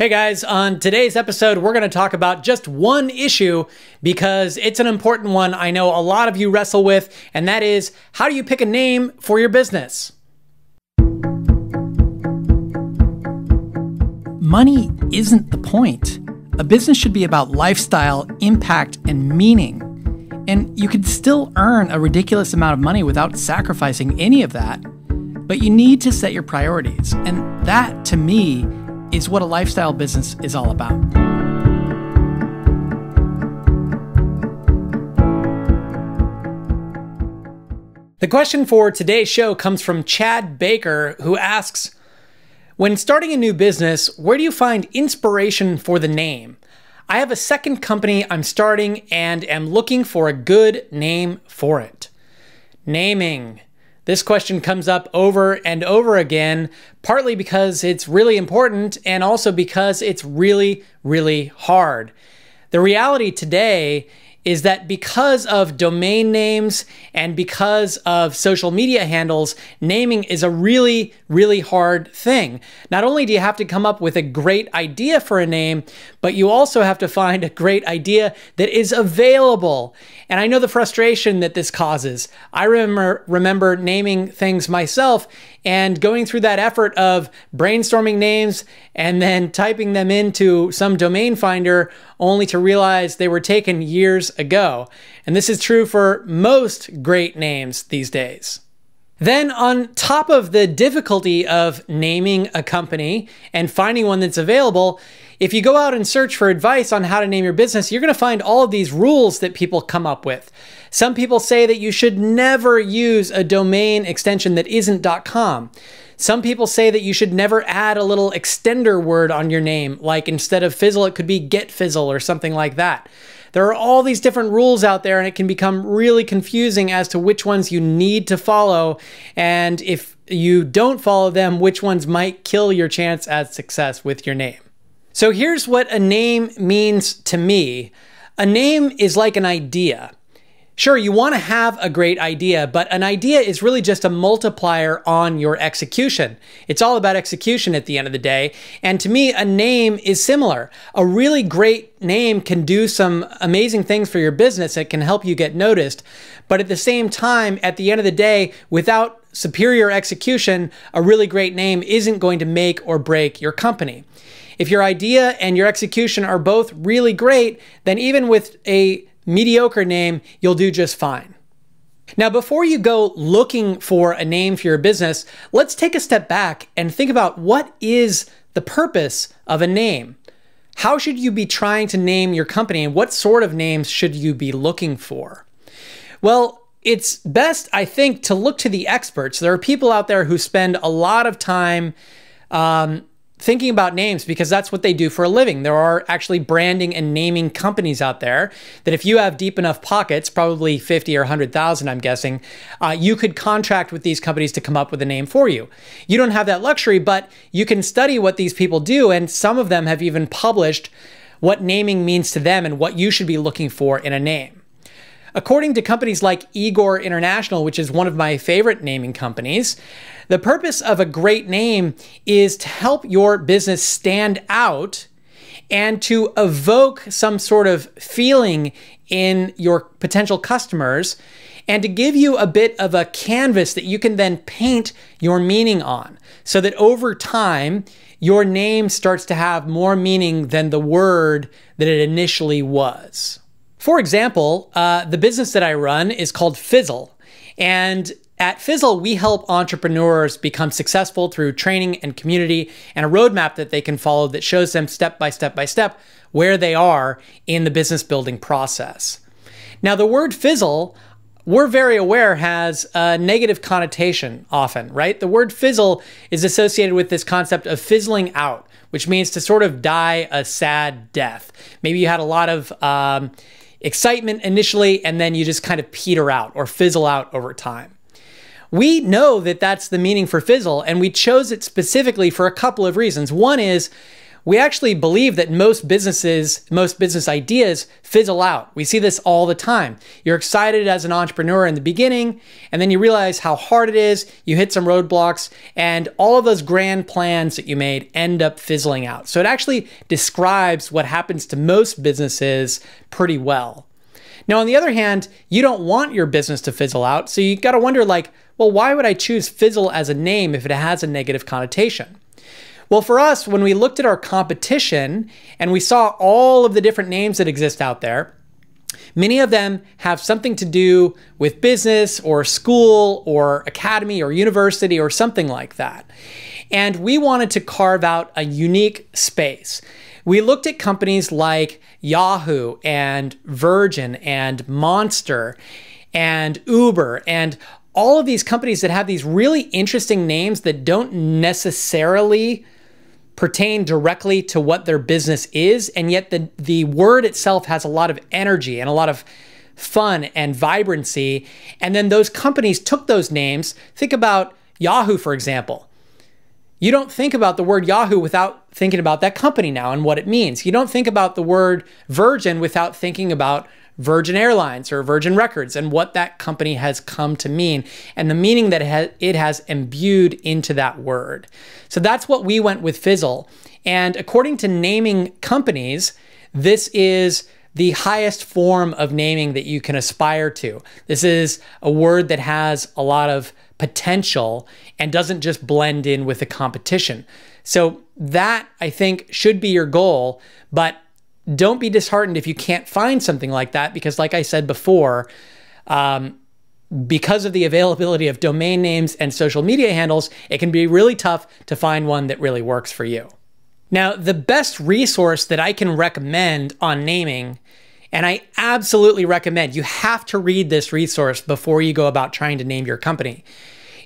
Hey guys, on today's episode, we're going to talk about just one issue because it's an important one I know a lot of you wrestle with, and that is how do you pick a name for your business? Money isn't the point. A business should be about lifestyle, impact, and meaning. And you can still earn a ridiculous amount of money without sacrificing any of that, but you need to set your priorities. And that, to me, is what a lifestyle business is all about. The question for today's show comes from Chad Baker, who asks When starting a new business, where do you find inspiration for the name? I have a second company I'm starting and am looking for a good name for it. Naming. This question comes up over and over again, partly because it's really important and also because it's really, really hard. The reality today is that because of domain names and because of social media handles, naming is a really, really hard thing. Not only do you have to come up with a great idea for a name, but you also have to find a great idea that is available. And I know the frustration that this causes. I remember, remember naming things myself and going through that effort of brainstorming names and then typing them into some domain finder only to realize they were taken years ago. And this is true for most great names these days. Then, on top of the difficulty of naming a company and finding one that's available, if you go out and search for advice on how to name your business, you're going to find all of these rules that people come up with. Some people say that you should never use a domain extension that isn't .com. Some people say that you should never add a little extender word on your name, like instead of fizzle, it could be get fizzle or something like that. There are all these different rules out there and it can become really confusing as to which ones you need to follow. And if you don't follow them, which ones might kill your chance at success with your name. So here's what a name means to me. A name is like an idea. Sure, you want to have a great idea, but an idea is really just a multiplier on your execution. It's all about execution at the end of the day. And to me, a name is similar. A really great name can do some amazing things for your business. It can help you get noticed. But at the same time, at the end of the day, without superior execution, a really great name isn't going to make or break your company. If your idea and your execution are both really great, then even with a mediocre name, you'll do just fine. Now, before you go looking for a name for your business, let's take a step back and think about what is the purpose of a name? How should you be trying to name your company and what sort of names should you be looking for? Well, it's best, I think, to look to the experts. There are people out there who spend a lot of time um, thinking about names because that's what they do for a living. There are actually branding and naming companies out there that if you have deep enough pockets, probably 50 or 100,000, I'm guessing, uh, you could contract with these companies to come up with a name for you. You don't have that luxury, but you can study what these people do. And some of them have even published what naming means to them and what you should be looking for in a name. According to companies like Igor International, which is one of my favorite naming companies, the purpose of a great name is to help your business stand out and to evoke some sort of feeling in your potential customers and to give you a bit of a canvas that you can then paint your meaning on so that over time, your name starts to have more meaning than the word that it initially was. For example, uh, the business that I run is called Fizzle. And at Fizzle, we help entrepreneurs become successful through training and community and a roadmap that they can follow that shows them step by step by step where they are in the business building process. Now, the word Fizzle, we're very aware, has a negative connotation often, right? The word Fizzle is associated with this concept of fizzling out, which means to sort of die a sad death. Maybe you had a lot of. Um, excitement initially, and then you just kind of peter out or fizzle out over time. We know that that's the meaning for fizzle, and we chose it specifically for a couple of reasons. One is we actually believe that most businesses, most business ideas fizzle out. We see this all the time. You're excited as an entrepreneur in the beginning, and then you realize how hard it is, you hit some roadblocks, and all of those grand plans that you made end up fizzling out. So it actually describes what happens to most businesses pretty well. Now, on the other hand, you don't want your business to fizzle out, so you gotta wonder like, well, why would I choose fizzle as a name if it has a negative connotation? Well, for us, when we looked at our competition and we saw all of the different names that exist out there, Many of them have something to do with business or school or academy or university or something like that. And we wanted to carve out a unique space. We looked at companies like Yahoo and Virgin and Monster and Uber and all of these companies that have these really interesting names that don't necessarily pertain directly to what their business is, and yet the, the word itself has a lot of energy and a lot of fun and vibrancy. And then those companies took those names. Think about Yahoo, for example. You don't think about the word Yahoo without thinking about that company now and what it means. You don't think about the word virgin without thinking about Virgin Airlines or Virgin Records and what that company has come to mean and the meaning that it has imbued into that word. So that's what we went with Fizzle. And according to naming companies, this is the highest form of naming that you can aspire to. This is a word that has a lot of potential and doesn't just blend in with the competition. So that I think should be your goal, but don't be disheartened if you can't find something like that, because, like I said before, um, because of the availability of domain names and social media handles, it can be really tough to find one that really works for you. Now, the best resource that I can recommend on naming, and I absolutely recommend you have to read this resource before you go about trying to name your company.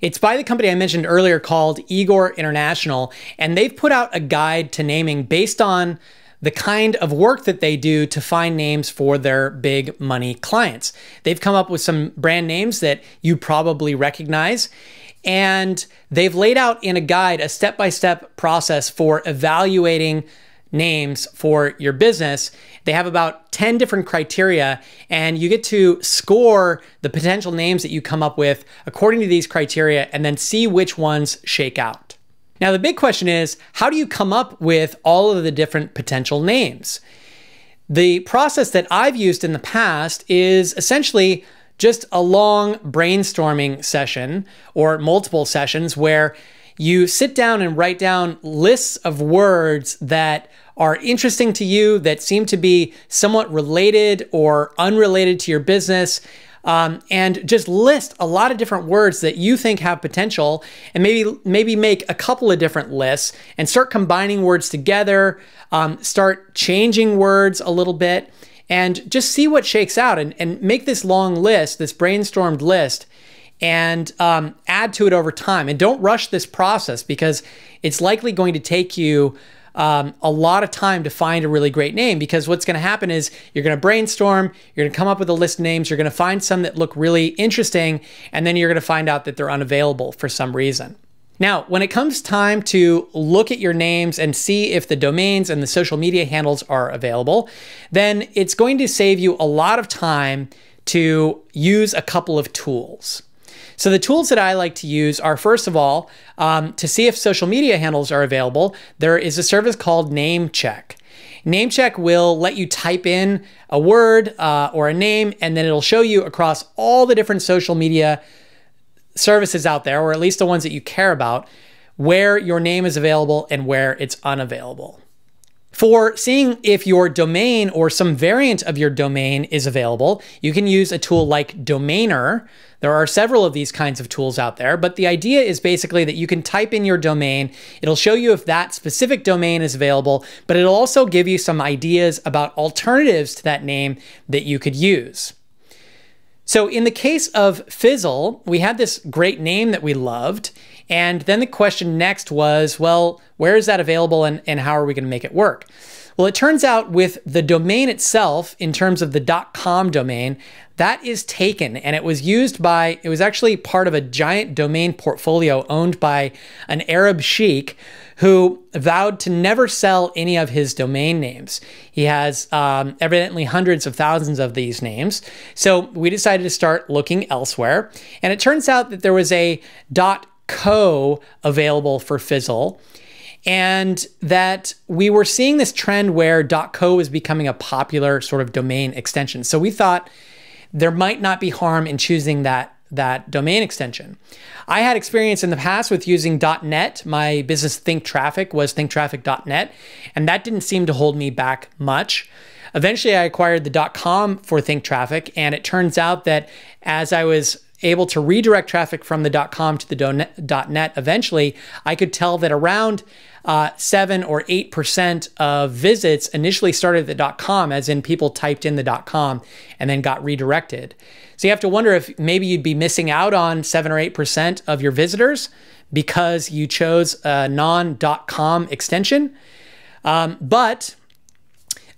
It's by the company I mentioned earlier called Igor International, and they've put out a guide to naming based on the kind of work that they do to find names for their big money clients. They've come up with some brand names that you probably recognize. And they've laid out in a guide a step by step process for evaluating names for your business. They have about 10 different criteria, and you get to score the potential names that you come up with according to these criteria and then see which ones shake out. Now, the big question is how do you come up with all of the different potential names? The process that I've used in the past is essentially just a long brainstorming session or multiple sessions where you sit down and write down lists of words that are interesting to you, that seem to be somewhat related or unrelated to your business um, and just list a lot of different words that you think have potential and maybe maybe make a couple of different lists and start combining words together um, start changing words a little bit and just see what shakes out and, and make this long list this brainstormed list and um, add to it over time and don't rush this process because it's likely going to take you um, a lot of time to find a really great name because what's going to happen is you're going to brainstorm, you're going to come up with a list of names, you're going to find some that look really interesting, and then you're going to find out that they're unavailable for some reason. Now, when it comes time to look at your names and see if the domains and the social media handles are available, then it's going to save you a lot of time to use a couple of tools. So the tools that I like to use are, first of all, um, to see if social media handles are available, there is a service called Name Check. NameCheck will let you type in a word uh, or a name, and then it'll show you across all the different social media services out there, or at least the ones that you care about, where your name is available and where it's unavailable. For seeing if your domain or some variant of your domain is available, you can use a tool like Domainer. There are several of these kinds of tools out there, but the idea is basically that you can type in your domain. It'll show you if that specific domain is available, but it'll also give you some ideas about alternatives to that name that you could use. So in the case of Fizzle, we had this great name that we loved, and then the question next was, well, where is that available and, and how are we going to make it work? Well, it turns out with the domain itself, in terms of the .com domain, that is taken and it was used by, it was actually part of a giant domain portfolio owned by an Arab sheik who vowed to never sell any of his domain names. He has um, evidently hundreds of thousands of these names. So we decided to start looking elsewhere. And it turns out that there was a Co available for Fizzle. And that we were seeing this trend where .co is becoming a popular sort of domain extension. So we thought there might not be harm in choosing that that domain extension. I had experience in the past with using .net. My business Think Traffic was thinktraffic.net, and that didn't seem to hold me back much. Eventually, I acquired the .com for Think Traffic, and it turns out that as I was able to redirect traffic from the .com to the .net eventually, I could tell that around uh, 7 or 8% of visits initially started at the .com, as in people typed in the .com and then got redirected. So you have to wonder if maybe you'd be missing out on 7 or 8% of your visitors because you chose a non .com extension. Um, but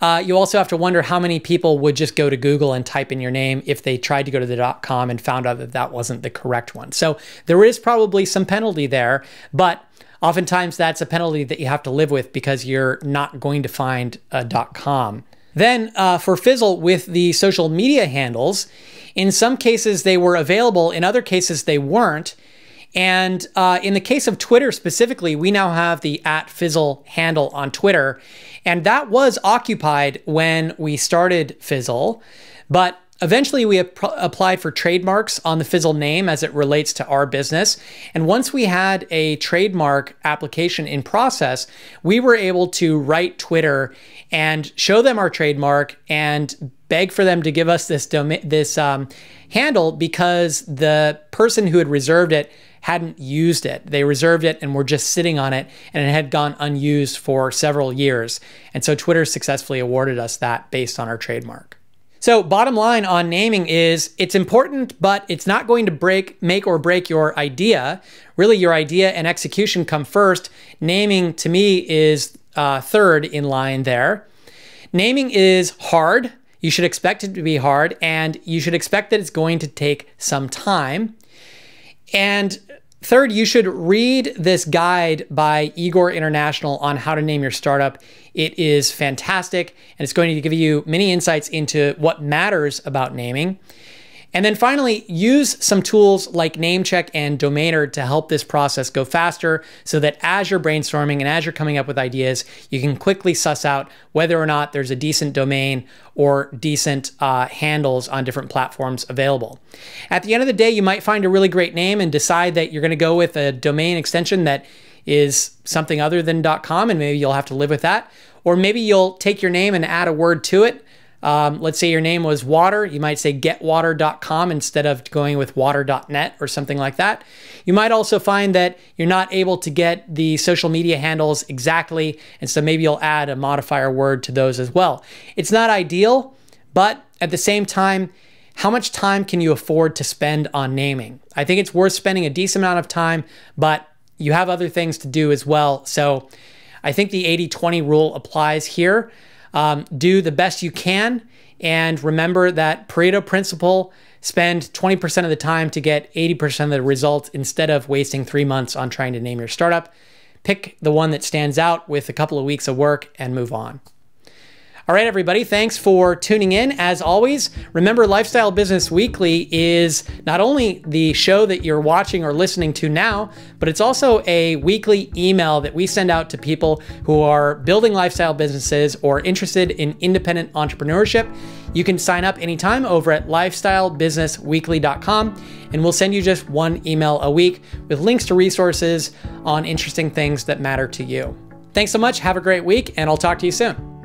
uh, you also have to wonder how many people would just go to Google and type in your name if they tried to go to the .com and found out that that wasn't the correct one. So there is probably some penalty there, but oftentimes that's a penalty that you have to live with because you're not going to find a .com. Then uh, for Fizzle with the social media handles, in some cases they were available, in other cases they weren't. And uh, in the case of Twitter specifically, we now have the at Fizzle handle on Twitter. And that was occupied when we started Fizzle, but Eventually, we ap applied for trademarks on the Fizzle name as it relates to our business. And once we had a trademark application in process, we were able to write Twitter and show them our trademark and beg for them to give us this this um, handle because the person who had reserved it hadn't used it. They reserved it and were just sitting on it, and it had gone unused for several years. And so Twitter successfully awarded us that based on our trademark. So, bottom line on naming is it's important, but it's not going to break, make or break your idea. Really, your idea and execution come first. Naming to me is uh, third in line there. Naming is hard. You should expect it to be hard, and you should expect that it's going to take some time. And Third, you should read this guide by Igor International on how to name your startup. It is fantastic and it's going to give you many insights into what matters about naming. And then finally, use some tools like Namecheck and Domainer to help this process go faster so that as you're brainstorming and as you're coming up with ideas, you can quickly suss out whether or not there's a decent domain or decent uh, handles on different platforms available. At the end of the day, you might find a really great name and decide that you're going to go with a domain extension that is something other than .com and maybe you'll have to live with that. Or maybe you'll take your name and add a word to it um, let's say your name was Water. You might say getwater.com instead of going with water.net or something like that. You might also find that you're not able to get the social media handles exactly. And so maybe you'll add a modifier word to those as well. It's not ideal, but at the same time, how much time can you afford to spend on naming? I think it's worth spending a decent amount of time, but you have other things to do as well. So I think the 80 20 rule applies here. Um, do the best you can. And remember that Pareto principle spend 20% of the time to get 80% of the results instead of wasting three months on trying to name your startup. Pick the one that stands out with a couple of weeks of work and move on. All right, everybody, thanks for tuning in. As always, remember Lifestyle Business Weekly is not only the show that you're watching or listening to now, but it's also a weekly email that we send out to people who are building lifestyle businesses or interested in independent entrepreneurship. You can sign up anytime over at lifestylebusinessweekly.com, and we'll send you just one email a week with links to resources on interesting things that matter to you. Thanks so much. Have a great week, and I'll talk to you soon.